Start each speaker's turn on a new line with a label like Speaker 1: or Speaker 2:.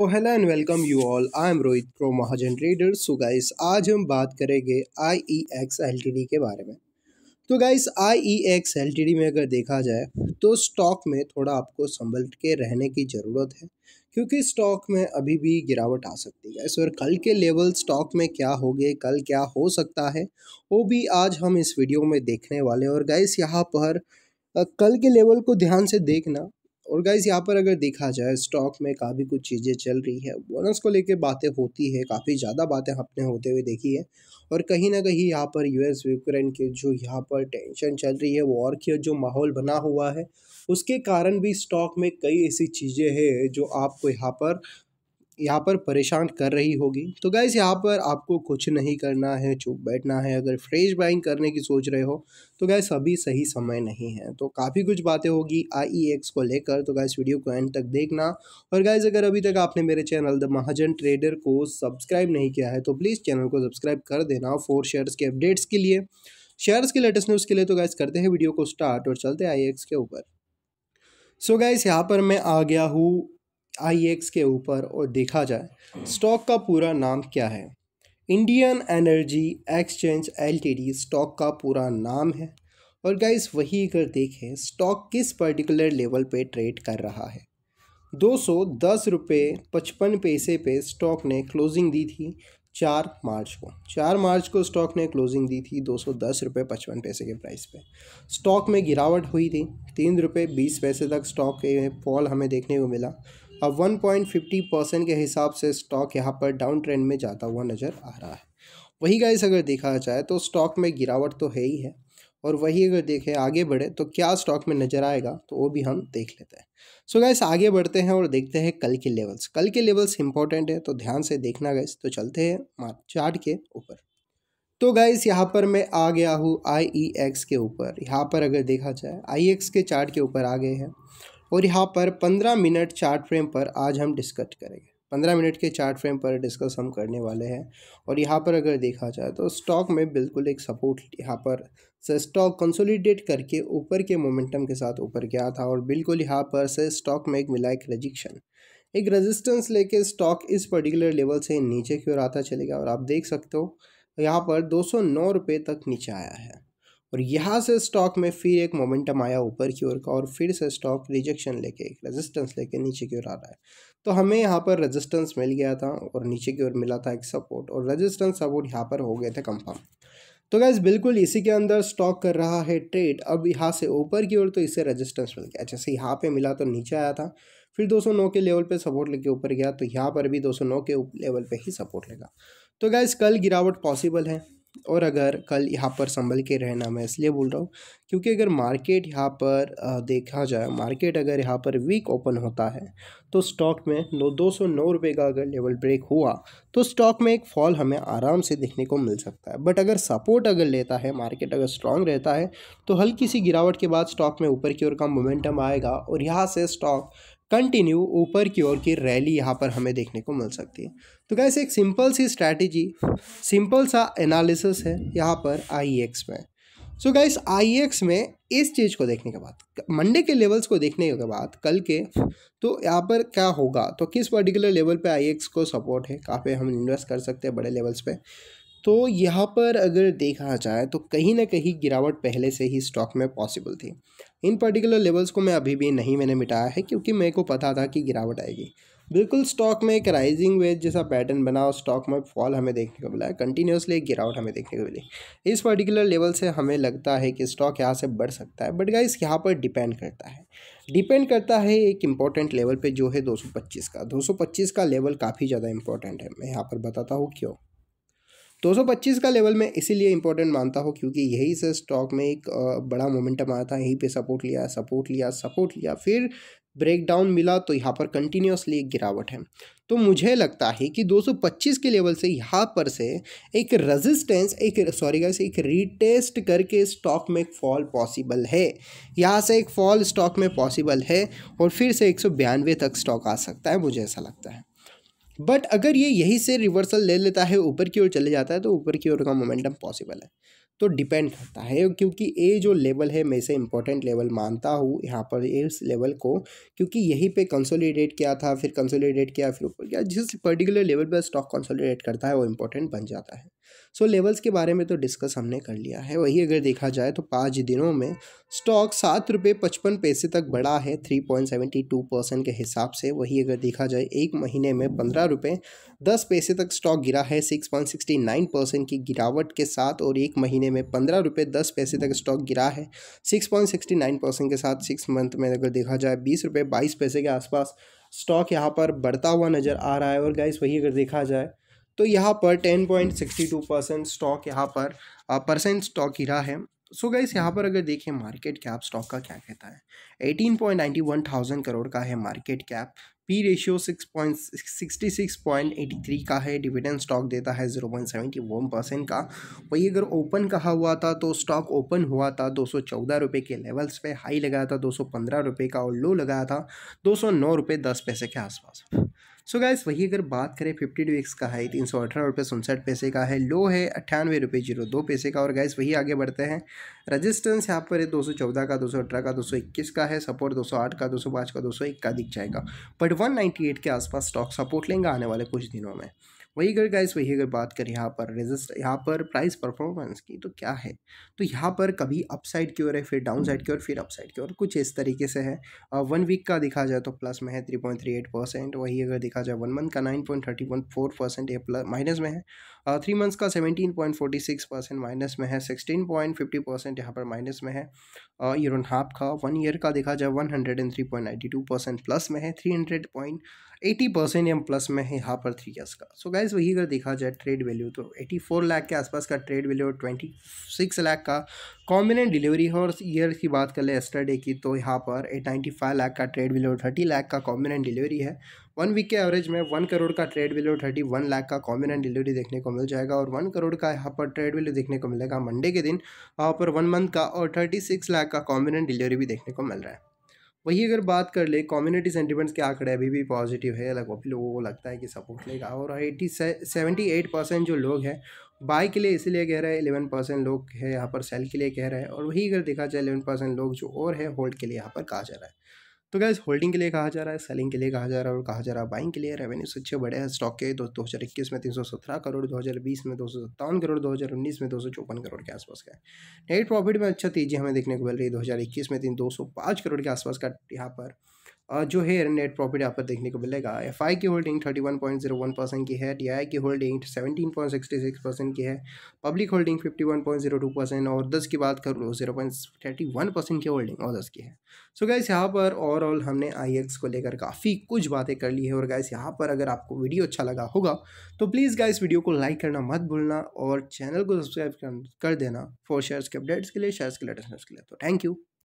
Speaker 1: तो hello and welcome you all I am Rohit pro Mahajan trader so guys आज हम बात करेंगे I E X L T D के बारे में तो guys I E X L T D में अगर देखा जाए तो स्टॉक में थोड़ा आपको संभल के रहने की ज़रूरत है क्योंकि स्टॉक में अभी भी गिरावट आ सकती है और कल के लेवल स्टॉक में क्या हो गए कल क्या हो सकता है वो भी आज हम इस वीडियो में देखने वाले और गाइस यहाँ पर कल के लेवल को ध्यान से देखना और गाइज यहाँ पर अगर देखा जाए स्टॉक में काफ़ी कुछ चीज़ें चल रही है बोनस को लेकर बातें होती है काफ़ी ज़्यादा बातें हमने होते हुए देखी है और कहीं ना कहीं यहाँ पर यूएस यूक्रेन के जो यहाँ पर टेंशन चल रही है वॉर की जो माहौल बना हुआ है उसके कारण भी स्टॉक में कई ऐसी चीज़ें हैं जो आपको यहाँ पर यहाँ पर परेशान कर रही होगी तो गाइस यहाँ पर आपको कुछ नहीं करना है चुप बैठना है अगर फ्रेश बाइंग करने की सोच रहे हो तो गैस अभी सही समय नहीं है तो काफ़ी कुछ बातें होगी आई एक्स e को लेकर तो गैस वीडियो को एंड तक देखना और गाइस अगर अभी तक आपने मेरे चैनल द महाजन ट्रेडर को सब्सक्राइब नहीं किया है तो प्लीज़ चैनल को सब्सक्राइब कर देना फोर शेयर्स के अपडेट्स के लिए शेयर्स के लेटेस्ट न्यूज़ के लिए तो गैस करते हैं वीडियो को स्टार्ट और चलते हैं आई e के ऊपर सो गाइस यहाँ पर मैं आ गया हूँ आई के ऊपर और देखा जाए स्टॉक का पूरा नाम क्या है Indian energy exchange L stock का पूरा नाम है और गाइस वही अगर देखें स्टॉक किस पर्टिकुलर लेवल पे ट्रेड कर रहा है दो सौ दस रुपये पचपन पैसे पे स्टॉक ने क्लोजिंग दी थी चार मार्च को चार मार्च को स्टॉक ने क्लोजिंग दी थी दो सौ दस रुपये पचपन पैसे के प्राइस पे स्टॉक में गिरावट हुई थी तीन रुपये बीस पैसे तक स्टॉक के फॉल हमें देखने को मिला अब 1.50 परसेंट के हिसाब से स्टॉक यहाँ पर डाउन ट्रेंड में जाता हुआ नज़र आ रहा है वही गाइस अगर देखा जाए तो स्टॉक में गिरावट तो है ही है और वही अगर देखें आगे बढ़े तो क्या स्टॉक में नज़र आएगा तो वो भी हम देख लेते हैं सो गाइस आगे बढ़ते हैं और देखते हैं कल के लेवल्स कल के लेवल्स इंपॉर्टेंट है तो ध्यान से देखना गाइस तो चलते हैं चार्ट के ऊपर तो गाइस यहाँ पर मैं आ गया हूँ आई ई एक्स के ऊपर यहाँ पर अगर देखा जाए आई एक्स e के चार्ट के ऊपर आ गए हैं और यहाँ पर पंद्रह मिनट चार्ट फ्रेम पर आज हम डिस्कस करेंगे पंद्रह मिनट के चार्ट फ्रेम पर डिस्कस हम करने वाले हैं और यहाँ पर अगर देखा जाए तो स्टॉक में बिल्कुल एक सपोर्ट यहाँ पर से स्टॉक कंसोलिडेट करके ऊपर के मोमेंटम के साथ ऊपर गया था और बिल्कुल यहाँ पर से स्टॉक में एक मिला एक रजिक्शन एक रेजिस्टेंस लेके स्टॉक इस पर्टिकुलर लेवल से नीचे की ओर आता चलेगा और आप देख सकते हो यहाँ पर दो सौ तक नीचे आया है और यहाँ से स्टॉक में फिर एक मोमेंटम आया ऊपर की ओर का और फिर से स्टॉक रिजेक्शन लेके एक रेजिस्टेंस लेके नीचे की ओर आ रहा है तो हमें यहाँ पर रेजिस्टेंस मिल गया था और नीचे की ओर मिला था एक सपोर्ट और रेजिस्टेंस सपोर्ट यहाँ पर हो गए थे कंफर्म तो गैस बिल्कुल इसी के अंदर स्टॉक कर रहा है ट्रेड अब यहाँ से ऊपर की ओर तो इसे रजिस्टेंस मिल गया जैसे यहाँ पर मिला तो नीचे आया था फिर दो के लेवल पर सपोर्ट लेके ऊपर गया तो यहाँ पर भी दो के लेवल पर ही सपोर्ट लेगा तो गैस कल गिरावट पॉसिबल है और अगर कल यहाँ पर संभल के रहना मैं इसलिए बोल रहा हूँ क्योंकि अगर मार्केट यहाँ पर देखा जाए मार्केट अगर यहाँ पर वीक ओपन होता है तो स्टॉक में नौ दो सौ नौ रुपये का अगर लेवल ब्रेक हुआ तो स्टॉक में एक फॉल हमें आराम से देखने को मिल सकता है बट अगर सपोर्ट अगर लेता है मार्केट अगर स्ट्रांग रहता है तो हल्की सी गिरावट के बाद स्टॉक में ऊपर की ओर का मोमेंटम आएगा और यहाँ से स्टॉक कंटिन्यू ऊपर की ओर की रैली यहाँ पर हमें देखने को मिल सकती है तो कैसे एक सिंपल सी स्ट्रैटेजी सिंपल सा एनालिसिस है यहाँ पर आई e में सो गाइस आई में इस चीज़ को देखने के बाद मंडे के लेवल्स को देखने के बाद कल के तो यहाँ पर क्या होगा तो किस पर्टिकुलर लेवल पे आई e को सपोर्ट है कहाँ हम इन्वेस्ट कर सकते हैं बड़े लेवल्स पे तो यहाँ पर अगर देखा जाए तो कहीं ना कहीं गिरावट पहले से ही स्टॉक में पॉसिबल थी इन पर्टिकुलर लेवल्स को मैं अभी भी नहीं मैंने मिटाया है क्योंकि मेरे को पता था कि गिरावट आएगी बिल्कुल स्टॉक में एक राइजिंग वेज जैसा पैटर्न बना और स्टॉक में फॉल हमें देखने को मिला है कंटिन्यूसली एक गिरावट हमें देखने को मिली इस पर्टिकुलर लेवल से हमें लगता है कि स्टॉक यहाँ से बढ़ सकता है बट गाइस यहाँ पर डिपेंड करता है डिपेंड करता है एक इम्पॉर्टेंट लेवल पे जो है 225 का 225 का लेवल काफ़ी ज़्यादा इंपॉर्टेंट है मैं यहाँ पर बताता हूँ क्यों 225 का लेवल मैं इसीलिए इंपॉर्टेंट मानता हूँ क्योंकि यही से स्टॉक में एक बड़ा मोमेंटम आया था यहीं पे सपोर्ट लिया सपोर्ट लिया सपोर्ट लिया फिर ब्रेक डाउन मिला तो यहाँ पर कंटिन्यूसली एक गिरावट है तो मुझे लगता है कि 225 के लेवल से यहाँ पर से एक रेजिस्टेंस एक सॉरी गाइस एक रीटेस्ट करके स्टॉक में एक फॉल पॉसिबल है यहाँ से एक फॉल स्टॉक में पॉसिबल है और फिर से एक तक स्टॉक आ सकता है मुझे ऐसा लगता है बट अगर ये यहीं से रिवर्सल ले लेता है ऊपर की ओर चले जाता है तो ऊपर की ओर का मोमेंटम पॉसिबल है तो डिपेंड करता है क्योंकि ये जो लेवल है मैं इसे इंपॉर्टेंट लेवल मानता हूँ यहाँ पर इस लेवल को क्योंकि यहीं पे कंसोलिडेट किया था फिर कंसोलिडेट किया फिर ऊपर किया जिस पर्टिकुलर लेवल पर स्टॉक कंसोलिडेट करता है वो इंपॉर्टेंट बन जाता है सो लेवल्स के बारे में तो डिस्कस हमने कर लिया है वही अगर देखा जाए तो पाँच दिनों में स्टॉक सात रुपये पचपन पैसे तक बढ़ा है three point seventy two percent के हिसाब से वही अगर देखा जाए एक महीने में पंद्रह रुपये दस पैसे तक स्टॉक गिरा है six point sixty nine percent की गिरावट के साथ और एक महीने में पंद्रह रुपये दस पैसे तक स्टॉक गिरा है six point sixty nine percent के साथ सिक्स मंथ में अगर देखा जाए बीस रुपये बाईस पैसे के आसपास स्टॉक यहाँ पर बढ़ता हुआ नज़र आ रहा है और गाइस वही अगर देखा जाए तो यहाँ पर ten point sixty two percent stock यहाँ पर परसेंट uh, स्टॉक गिरा है सो so यहाँ पर अगर देखें मार्केट कैप स्टॉक का क्या कहता है eighteen point ninety one thousand crore का है market cap P ratio six point sixty six point eighty three का है डिविडेंड स्टॉक देता है zero point seventy one percent का वही अगर ओपन कहा हुआ था तो स्टॉक ओपन हुआ था दो सौ चौदह रुपये के लेवल्स पे हाई लगाया था दो सौ पंद्रह रुपये का और लो लगाया था दो सौ नौ रुपये दस पैसे के आसपास सो so गैस वही अगर बात करें फिफ्टी टू एक्स का है तीन सौ अठारह रुपये उनसठ पैसे का है लो है अट्ठानवे रुपये जीरो दो पैसे का और गैस वही आगे बढ़ते हैं रजिस्टेंस यहाँ पर है दो सौ चौदह का दो सौ अठारह का दो सौ इक्कीस का है सपोर्ट दो सौ आठ का दो सौ पाँच का दो सौ एक का दिख जाएगा बट वन नाइन्टी एट के आसपास स्टॉक सपोर्ट लेंगे आने वाले कुछ दिनों में वही अगर गाइस वही अगर बात करें यहाँ पर रेजिस्ट यहाँ पर प्राइस परफॉर्मेंस की तो क्या है तो यहाँ पर कभी अपसाइड की ओर है फिर डाउन साइड की ओर फिर अपसाइड की ओर कुछ इस तरीके से है वन वीक का दिखा जाए तो प्लस में है three point three eight percent वही अगर देखा जाए वन मंथ का nine point thirty one four percent ये प्लस माइनस में है थ्री मंथ्स का seventeen point forty six percent minus में है सिक्सटीन पॉइंट फिफ्टी परसेंट यहाँ पर माइनस में है ईयर एंड हाफ का वन ईयर का देखा जाए one hundred and three point ninety two percent plus में है three hundred point eighty percent या प्लस में है यहाँ पर थ्री ईयर्स का सो so गाइज वही अगर देखा जाए ट्रेड वैल्यू तो एटी फोर लाख के आसपास का ट्रेड वैल्यू और ट्वेंटी सिक्स लाख का कॉम्बिनेट डिलीवरी है और ईयर की बात कर ले एस्टरडे की तो यहाँ पर एट नाइन्टी फाइव लाख का ट्रेड वैल्यू और थर्टी लाख का कॉम्बिनेट डिलीवरी है वन वीक के एवरेज में वन करोड़ का ट्रेड वैल्यू और थर्टी वन लाख का कॉम्बिनेट डिलीवरी देखने को मिल जाएगा और वन करोड़ का यहाँ पर ट्रेड वैल्यू देखने को मिलेगा मंडे के दिन वहाँ पर वन मंथ का और थर्टी सिक्स लाख का कॉम्बिनेट डिलीवरी भी देखने को मिल रहा है वही अगर बात कर ले कम्युनिटी सेंटीमेंट्स के आंकड़े अभी भी पॉजिटिव है अभी लोगों को लगता है कि सपोर्ट लेगा और एट्टी सेवेंटी एट परसेंट जो लोग हैं बाय के लिए इसीलिए कह रहे हैं इलेवन परसेंट लोग है यहाँ पर सेल के लिए कह रहे हैं और वही अगर देखा जाए इलेवन परसेंट लोग जो और है होल्ड के लिए यहाँ पर कहा जा रहा है तो गैस होल्डिंग के लिए कहा जा रहा है सेलिंग के लिए कहा जा रहा है और कहा जा रहा है बाइंग के लिए रेवेन्यू अच्छे बढ़े हैं स्टॉक के दो हज़ार इक्कीस में तीन सौ सत्रह करोड़ दो हज़ार बीस में दो सौ सत्तावन करोड़ दो हज़ार उन्नीस में दो सौ चौपन करोड़ के आसपास का नेट प्रॉफिट में अच्छा तेजी हमें देखने को मिल रही है दो हज़ार इक्कीस में तीन दो सौ पाँच करोड़ के आसपास का यहाँ पर जो है नेट प्रॉफिट यहाँ पर देखने को मिलेगा एफ आई की holding thirty one point zero one percent की है डी आई की holding seventeen point sixty six percent की है public holding fifty one point zero two percent और दस की बात करूँ zero point thirty one percent की होल्डिंग और दस की है सो so यहाँ पर ओवरऑल हमने आई एक्स को लेकर काफ़ी कुछ बातें कर ली है और गैस यहाँ पर अगर आपको वीडियो अच्छा लगा होगा तो प्लीज़ गाइस वीडियो को लाइक करना मत भूलना और चैनल को सब्सक्राइब कर देना फॉर शेयर्स के अपडेट्स के लिए शेयर्स के लेटेस्ट के लिए तो थैंक यू